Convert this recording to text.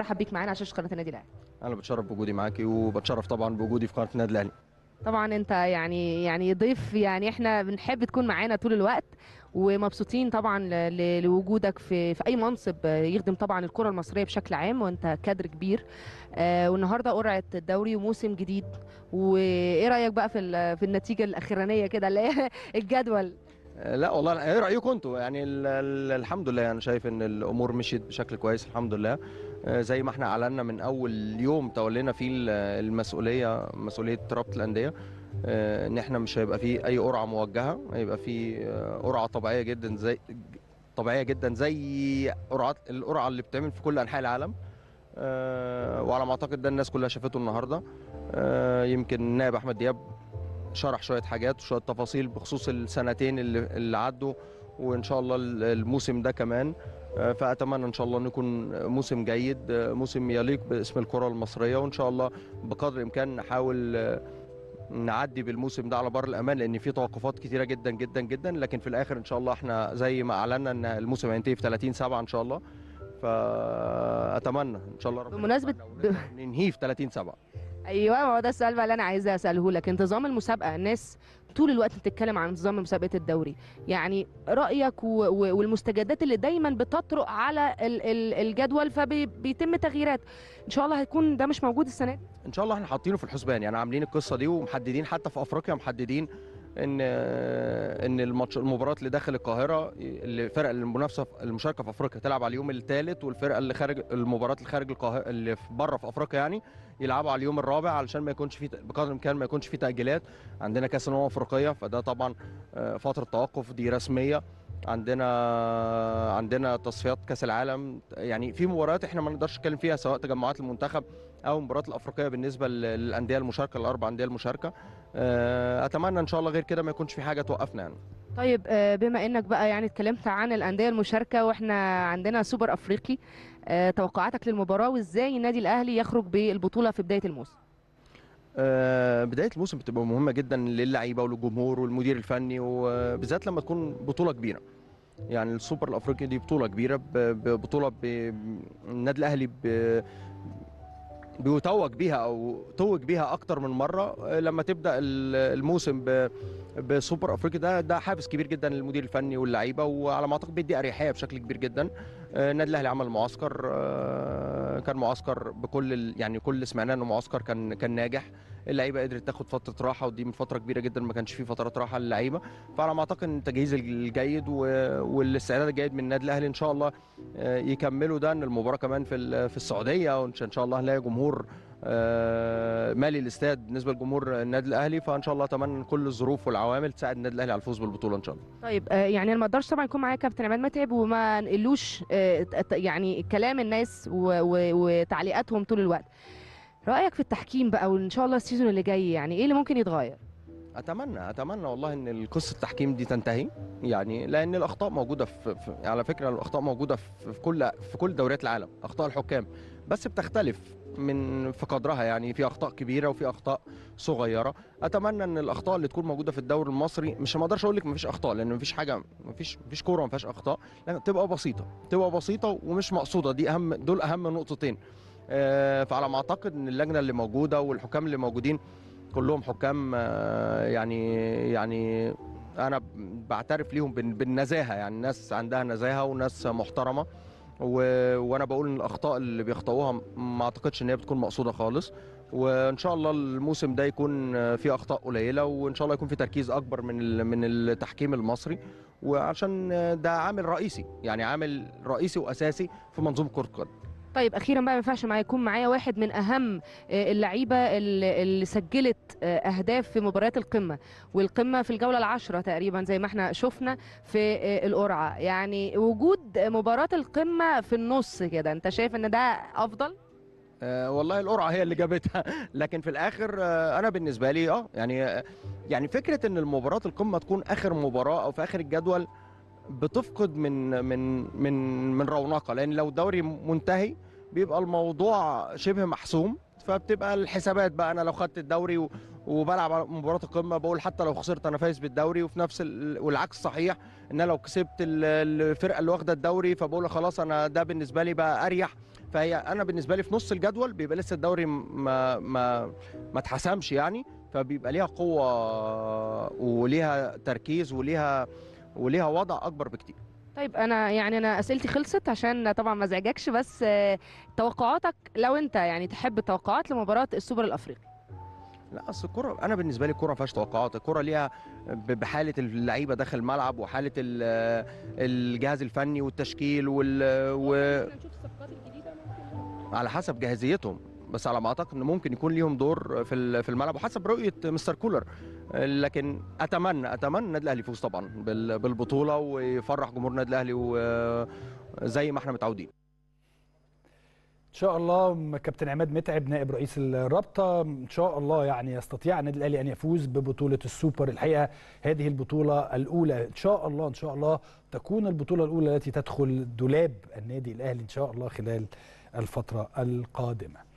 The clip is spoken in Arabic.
رحب بيك معانا على شاشه قناه النادي الاهلي انا بتشرف بوجودي معاكي وبتشرف طبعا بوجودي في قناه النادي الاهلي طبعا انت يعني يعني ضيف يعني احنا بنحب تكون معانا طول الوقت ومبسوطين طبعا لوجودك في في اي منصب يخدم طبعا الكره المصريه بشكل عام وانت كادر كبير آه، والنهارده قرعه الدوري وموسم جديد وايه رايك بقى في في النتيجه الاخرانيه كده اللي هي الجدول لا والله ايه رايكم انتوا يعني الحمد لله انا شايف ان الامور مشيت بشكل كويس الحمد لله آه، زي ما احنا اعلنا من اول يوم تولينا فيه المسؤوليه مسؤوليه رابطه الانديه آه، ان احنا مش هيبقى فيه اي قرعه موجهه هيبقى فيه آه، قرعه طبيعيه جدا زي طبيعيه جدا زي قرعات القرعه اللي بتعمل في كل انحاء العالم وعلى ما اعتقد ده الناس كلها شافته النهارده يمكن النائب احمد دياب شرح شويه حاجات وشويه تفاصيل بخصوص السنتين اللي, عدوا وان شاء الله الموسم ده كمان آه، فاتمنى ان شاء الله نكون موسم جيد آه، موسم يليق باسم الكره المصريه وان شاء الله بقدر الامكان نحاول آه، نعدي بالموسم ده على بر الامان لان في توقفات كثيره جدا جدا جدا لكن في الاخر ان شاء الله احنا زي ما اعلنا ان الموسم هينتهي في 30 7 ان شاء الله فاتمنى ان شاء الله ربنا بمناسبه ب... ننهيه في 30 7 ايوه ما هو ده السؤال بقى اللي انا عايزه اساله لك انتظام المسابقه الناس طول الوقت بتتكلم عن انتظام مسابقه الدوري يعني رايك والمستجدات اللي دايما بتطرق على الجدول فبيتم تغييرات ان شاء الله هيكون ده مش موجود السنه دي ان شاء الله احنا حاطينه في الحسبان يعني عاملين القصه دي ومحددين حتى في افريقيا محددين ان ان الماتش المباراه اللي داخل القاهره الفرق المنافسه المشاركه في افريقيا تلعب على اليوم الثالث والفرقه اللي خارج المباراه اللي خارج القاهره اللي بره في افريقيا يعني يلعبوا على اليوم الرابع علشان ما يكونش في بقدر الامكان ما يكونش في تاجيلات عندنا كاس الامم الافريقيه فده طبعا آه، فتره توقف دي رسميه عندنا عندنا تصفيات كاس العالم يعني في مباريات احنا ما نقدرش نتكلم فيها سواء تجمعات المنتخب او المباريات الافريقيه بالنسبه للانديه المشاركه الاربع انديه المشاركه آه، اتمنى ان شاء الله غير كده ما يكونش في حاجه توقفنا يعني طيب آه، بما انك بقى يعني اتكلمت عن الانديه المشاركه واحنا عندنا سوبر افريقي آه، توقعاتك للمباراه وازاي النادي الاهلي يخرج بالبطوله في بدايه الموسم بدايه الموسم بتبقى مهمه جدا للعيبه وللجمهور والمدير الفني وبالذات لما تكون بطوله كبيره يعني السوبر الافريقي دي بطوله كبيره بطوله النادي الاهلي بيتوج بيها او توج بيها اكتر من مره آه، لما تبدا الموسم بسوبر افريقيا ده ده حافز كبير جدا للمدير الفني واللعيبه وعلى ما اعتقد بيدي اريحيه بشكل كبير جدا النادي آه، الاهلي عمل معسكر آه، كان معسكر بكل يعني كل اللي سمعناه انه معسكر كان كان ناجح اللعيبه قدرت تاخد فتره راحه ودي من فتره كبيره جدا ما كانش في فترات راحه للعيبه فانا ما اعتقد ان التجهيز الجيد والاستعداد الجيد من النادي الاهلي ان شاء الله آه، يكملوا ده ان المباراه كمان في في السعوديه وان شاء الله هنلاقي جمهور آه، مالي الاستاد بالنسبه لجمهور النادي الاهلي فان شاء الله اتمنى كل الظروف والعوامل تساعد النادي الاهلي على الفوز بالبطوله ان شاء الله. طيب آه، يعني انا ما اقدرش طبعا يكون معايا كابتن عماد متعب وما نقلوش يعني كلام الناس وتعليقاتهم طول الوقت. رايك في التحكيم بقى وان شاء الله السيزون اللي جاي يعني ايه اللي ممكن يتغير اتمنى اتمنى والله ان قصه التحكيم دي تنتهي يعني لان الاخطاء موجوده في, في على فكره الاخطاء موجوده في, في كل في كل دوريات العالم اخطاء الحكام بس بتختلف من في قدرها يعني في اخطاء كبيره وفي اخطاء صغيره اتمنى ان الاخطاء اللي تكون موجوده في الدوري المصري مش ما اقدرش اقول لك مفيش اخطاء لان مفيش حاجه مفيش مفيش كوره ما فيهاش اخطاء لان تبقى بسيطه تبقى بسيطه ومش مقصوده دي اهم دول اهم نقطتين آه، فعلى ما اعتقد ان اللجنه اللي موجوده والحكام اللي موجودين كلهم حكام آه، يعني يعني انا بعترف ليهم بالنزاهه يعني ناس عندها نزاهه وناس محترمه و... وانا بقول ان الاخطاء اللي بيخطئوها ما اعتقدش ان هي بتكون مقصوده خالص وان شاء الله الموسم ده يكون في اخطاء قليله وان شاء الله يكون في تركيز اكبر من من التحكيم المصري وعشان ده عامل رئيسي يعني عامل رئيسي واساسي في منظومه كره القدم طيب اخيرا بقى ما ينفعش معايا يكون معايا واحد من اهم آه، اللعيبه اللي سجلت آه، اهداف في مباريات القمه والقمه في الجوله العاشره تقريبا زي ما احنا شفنا في آه، القرعه يعني وجود مباراه القمه في النص كده انت شايف ان ده افضل أه والله القرعه هي اللي جابتها لكن في الاخر انا بالنسبه لي اه يعني يعني فكره ان المباراه القمه تكون اخر مباراه او في اخر الجدول بتفقد من من من من رونقها لان لو الدوري منتهي بيبقى الموضوع شبه محسوم فبتبقى الحسابات بقى انا لو خدت الدوري وبلعب مباراه القمه بقول حتى لو خسرت انا فايز بالدوري وفي نفس والعكس صحيح ان انا لو كسبت الفرقه اللي واخده الدوري فبقول خلاص انا ده بالنسبه لي بقى اريح فهي انا بالنسبه لي في نص الجدول بيبقى لسه الدوري ما ما ما اتحسمش يعني فبيبقى ليها قوه وليها تركيز وليها وليها وضع اكبر بكتير طيب انا يعني انا اسئلتي خلصت عشان طبعا ما ازعجكش بس آه، توقعاتك لو انت يعني تحب التوقعات لمباراه السوبر الافريقي لا اصل الكره انا بالنسبه لي الكره ما فيهاش توقعات الكره ليها بحاله اللعيبه داخل الملعب وحاله آه، الجهاز الفني والتشكيل وال و... على حسب جاهزيتهم بس على ما اعتقد ان ممكن يكون ليهم دور في في الملعب وحسب رؤيه مستر كولر لكن اتمنى اتمنى النادي الاهلي يفوز طبعا بالبطوله ويفرح جمهور النادي الاهلي وزي ما احنا متعودين ان شاء الله كابتن عماد متعب نائب رئيس الرابطه ان شاء الله يعني يستطيع النادي الاهلي ان يفوز ببطوله السوبر الحقيقه هذه البطوله الاولى ان شاء الله ان شاء الله تكون البطوله الاولى التي تدخل دولاب النادي الاهلي ان شاء الله خلال الفتره القادمه